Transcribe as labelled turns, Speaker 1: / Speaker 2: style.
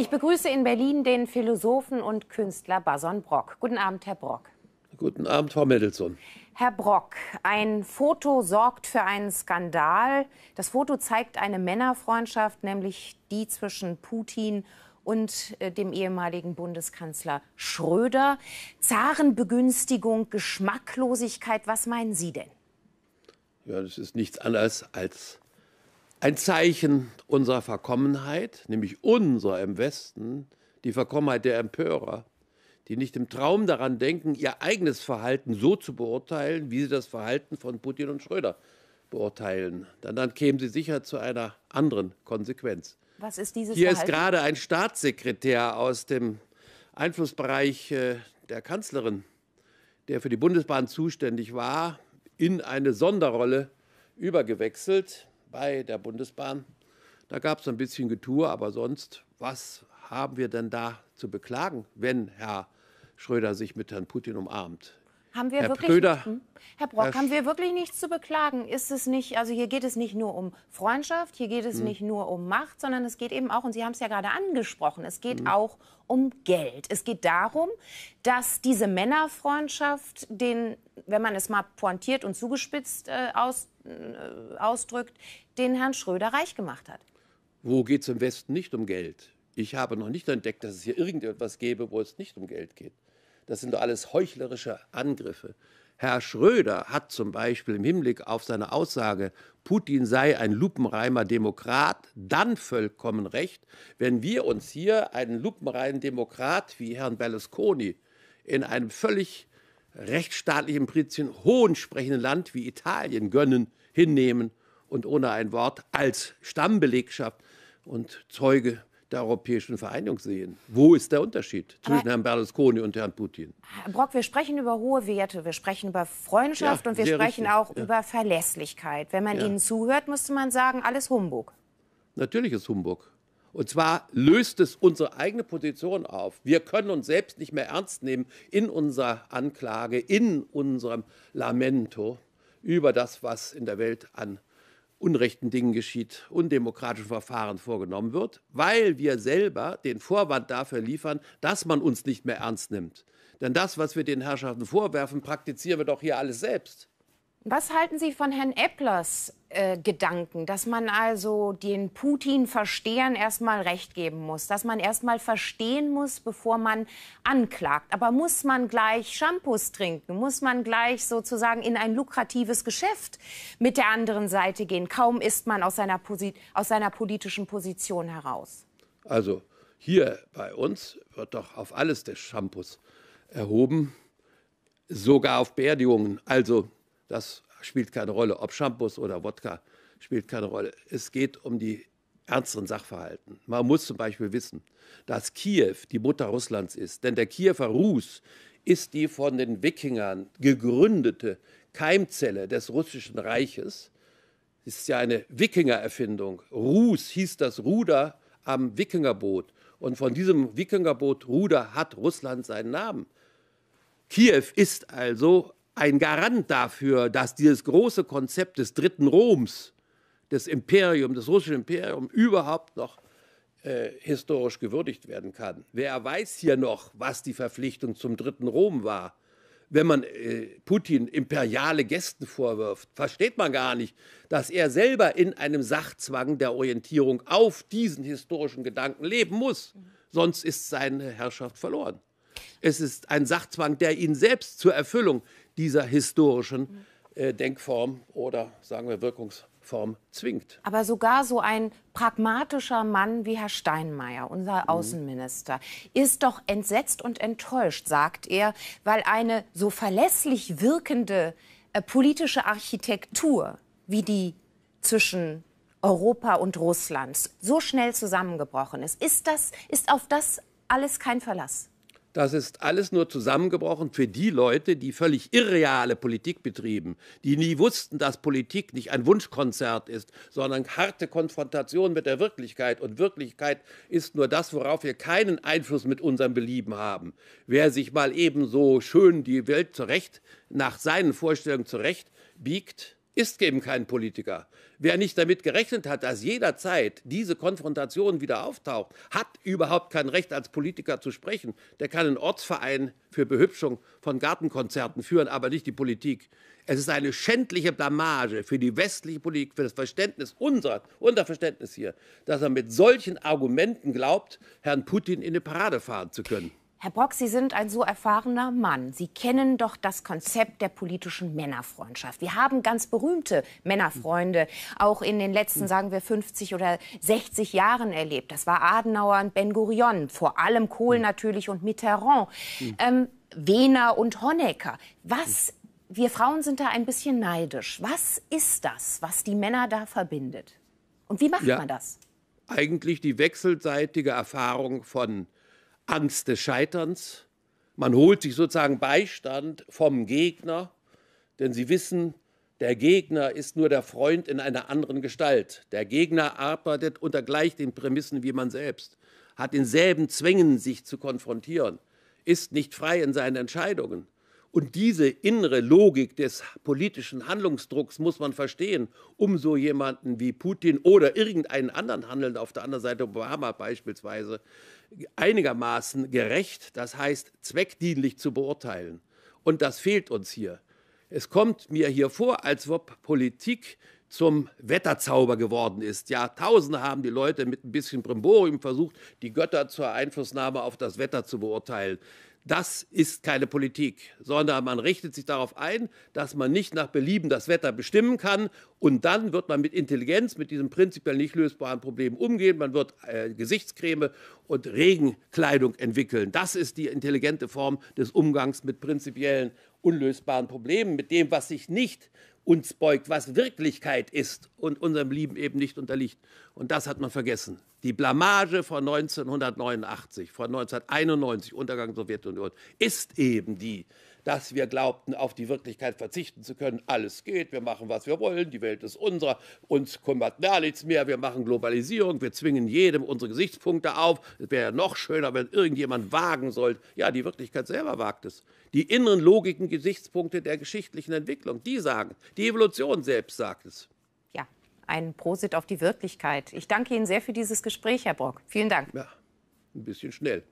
Speaker 1: Ich begrüße in Berlin den Philosophen und Künstler Bason Brock. Guten Abend, Herr Brock.
Speaker 2: Guten Abend, Frau Mendelssohn.
Speaker 1: Herr Brock, ein Foto sorgt für einen Skandal. Das Foto zeigt eine Männerfreundschaft, nämlich die zwischen Putin und äh, dem ehemaligen Bundeskanzler Schröder. Zarenbegünstigung, Geschmacklosigkeit, was meinen Sie denn?
Speaker 2: Ja, das ist nichts anderes als ein Zeichen unserer Verkommenheit, nämlich unser im Westen, die Verkommenheit der Empörer, die nicht im Traum daran denken, ihr eigenes Verhalten so zu beurteilen, wie sie das Verhalten von Putin und Schröder beurteilen. Dann, dann kämen sie sicher zu einer anderen Konsequenz.
Speaker 1: Was ist dieses Hier Verhalten? ist gerade
Speaker 2: ein Staatssekretär aus dem Einflussbereich äh, der Kanzlerin, der für die Bundesbahn zuständig war, in eine Sonderrolle übergewechselt bei der Bundesbahn. Da gab es ein bisschen Getue, aber sonst, was haben wir denn da zu beklagen, wenn Herr Schröder sich mit Herrn Putin umarmt?
Speaker 1: Haben wir Herr wirklich Pröder, hm? Herr Brock, Herr haben wir wirklich nichts zu beklagen? Ist es nicht, also hier geht es nicht nur um Freundschaft, hier geht es mhm. nicht nur um Macht, sondern es geht eben auch, und Sie haben es ja gerade angesprochen, es geht mhm. auch um Geld. Es geht darum, dass diese Männerfreundschaft den, wenn man es mal pointiert und zugespitzt äh, aus, äh, ausdrückt, den Herrn Schröder reich gemacht hat.
Speaker 2: Wo geht es im Westen nicht um Geld? Ich habe noch nicht entdeckt, dass es hier irgendetwas gäbe, wo es nicht um Geld geht. Das sind doch alles heuchlerische Angriffe. Herr Schröder hat zum Beispiel im Hinblick auf seine Aussage, Putin sei ein lupenreimer Demokrat, dann vollkommen recht, wenn wir uns hier einen lupenreinen Demokrat wie Herrn Berlusconi in einem völlig rechtsstaatlichen, Prinzipien hohen sprechenden Land wie Italien gönnen, hinnehmen und ohne ein Wort als Stammbelegschaft und Zeuge der europäischen Vereinigung sehen. Wo ist der Unterschied zwischen Aber Herrn Berlusconi und Herrn Putin?
Speaker 1: Herr Brock, wir sprechen über hohe Werte, wir sprechen über Freundschaft ja, und wir sprechen richtig. auch ja. über Verlässlichkeit. Wenn man ja. ihnen zuhört, müsste man sagen, alles Humbug.
Speaker 2: Natürlich ist Humbug. Und zwar löst es unsere eigene Position auf. Wir können uns selbst nicht mehr ernst nehmen in unserer Anklage, in unserem Lamento über das, was in der Welt an unrechten Dingen geschieht, undemokratischen Verfahren vorgenommen wird, weil wir selber den Vorwand dafür liefern, dass man uns nicht mehr ernst nimmt. Denn das, was wir den Herrschaften vorwerfen, praktizieren wir doch hier alles selbst.
Speaker 1: Was halten Sie von Herrn Epplers äh, Gedanken, dass man also den Putin-Verstehern erstmal recht geben muss, dass man erstmal verstehen muss, bevor man anklagt. Aber muss man gleich Shampoos trinken? Muss man gleich sozusagen in ein lukratives Geschäft mit der anderen Seite gehen? Kaum ist man aus seiner, Posi aus seiner politischen Position heraus.
Speaker 2: Also hier bei uns wird doch auf alles der Shampoos erhoben, sogar auf Beerdigungen. Also das spielt keine Rolle. Ob Shampoos oder Wodka spielt keine Rolle. Es geht um die ernsteren Sachverhalten. Man muss zum Beispiel wissen, dass Kiew die Mutter Russlands ist. Denn der Kiewer Rus ist die von den Wikingern gegründete Keimzelle des Russischen Reiches. Das ist ja eine Wikingererfindung. Rus hieß das Ruder am Wikingerboot. Und von diesem Wikingerboot Ruder hat Russland seinen Namen. Kiew ist also ein Garant dafür, dass dieses große Konzept des dritten Roms, des Imperiums, des russischen Imperiums überhaupt noch äh, historisch gewürdigt werden kann. Wer weiß hier noch, was die Verpflichtung zum dritten Rom war? Wenn man äh, Putin imperiale Gesten vorwirft, versteht man gar nicht, dass er selber in einem Sachzwang der Orientierung auf diesen historischen Gedanken leben muss. Sonst ist seine Herrschaft verloren. Es ist ein Sachzwang, der ihn selbst zur Erfüllung dieser historischen mhm. äh, Denkform oder sagen wir Wirkungsform zwingt.
Speaker 1: Aber sogar so ein pragmatischer Mann wie Herr Steinmeier, unser mhm. Außenminister, ist doch entsetzt und enttäuscht, sagt er, weil eine so verlässlich wirkende äh, politische Architektur wie die zwischen Europa und Russland so schnell zusammengebrochen ist. Ist, das, ist auf das alles kein Verlass?
Speaker 2: Das ist alles nur zusammengebrochen für die Leute, die völlig irreale Politik betrieben, die nie wussten, dass Politik nicht ein Wunschkonzert ist, sondern harte Konfrontation mit der Wirklichkeit. Und Wirklichkeit ist nur das, worauf wir keinen Einfluss mit unserem Belieben haben. Wer sich mal eben so schön die Welt zurecht, nach seinen Vorstellungen zurecht biegt, ist eben kein Politiker. Wer nicht damit gerechnet hat, dass jederzeit diese Konfrontation wieder auftaucht, hat überhaupt kein Recht, als Politiker zu sprechen. Der kann einen Ortsverein für Behübschung von Gartenkonzerten führen, aber nicht die Politik. Es ist eine schändliche Blamage für die westliche Politik, für das Verständnis unserer, unser Verständnis hier, dass er mit solchen Argumenten glaubt, Herrn Putin in eine Parade fahren zu können.
Speaker 1: Herr Brock, Sie sind ein so erfahrener Mann. Sie kennen doch das Konzept der politischen Männerfreundschaft. Wir haben ganz berühmte Männerfreunde auch in den letzten, hm. sagen wir, 50 oder 60 Jahren erlebt. Das war Adenauer und Ben Gurion, vor allem Kohl hm. natürlich und Mitterrand, hm. ähm, Wehner und Honecker. Was, wir Frauen sind da ein bisschen neidisch. Was ist das, was die Männer da verbindet? Und wie macht ja, man das?
Speaker 2: Eigentlich die wechselseitige Erfahrung von Angst des Scheiterns. Man holt sich sozusagen Beistand vom Gegner, denn sie wissen, der Gegner ist nur der Freund in einer anderen Gestalt. Der Gegner arbeitet unter gleich den Prämissen wie man selbst, hat denselben Zwängen, sich zu konfrontieren, ist nicht frei in seinen Entscheidungen. Und diese innere Logik des politischen Handlungsdrucks muss man verstehen, um so jemanden wie Putin oder irgendeinen anderen Handelnden auf der anderen Seite, Obama beispielsweise, einigermaßen gerecht, das heißt zweckdienlich zu beurteilen. Und das fehlt uns hier. Es kommt mir hier vor, als ob Politik zum Wetterzauber geworden ist. Jahrtausende haben die Leute mit ein bisschen Brimborium versucht, die Götter zur Einflussnahme auf das Wetter zu beurteilen. Das ist keine Politik, sondern man richtet sich darauf ein, dass man nicht nach Belieben das Wetter bestimmen kann. Und dann wird man mit Intelligenz, mit diesem prinzipiell nicht lösbaren Problem umgehen. Man wird äh, Gesichtscreme und Regenkleidung entwickeln. Das ist die intelligente Form des Umgangs mit prinzipiellen, unlösbaren Problemen, mit dem, was sich nicht uns beugt, was Wirklichkeit ist und unserem Lieben eben nicht unterliegt. Und das hat man vergessen. Die Blamage von 1989, von 1991, Untergang der Sowjetunion, ist eben die, dass wir glaubten, auf die Wirklichkeit verzichten zu können. Alles geht, wir machen, was wir wollen, die Welt ist unserer, uns kümmert gar nichts mehr, wir machen Globalisierung, wir zwingen jedem unsere Gesichtspunkte auf. Es wäre ja noch schöner, wenn irgendjemand wagen sollte. Ja, die Wirklichkeit selber wagt es. Die inneren Logiken, Gesichtspunkte der geschichtlichen Entwicklung, die sagen, die Evolution selbst sagt es.
Speaker 1: Ja, ein Prosit auf die Wirklichkeit. Ich danke Ihnen sehr für dieses Gespräch, Herr Brock. Vielen Dank. Ja,
Speaker 2: ein bisschen schnell.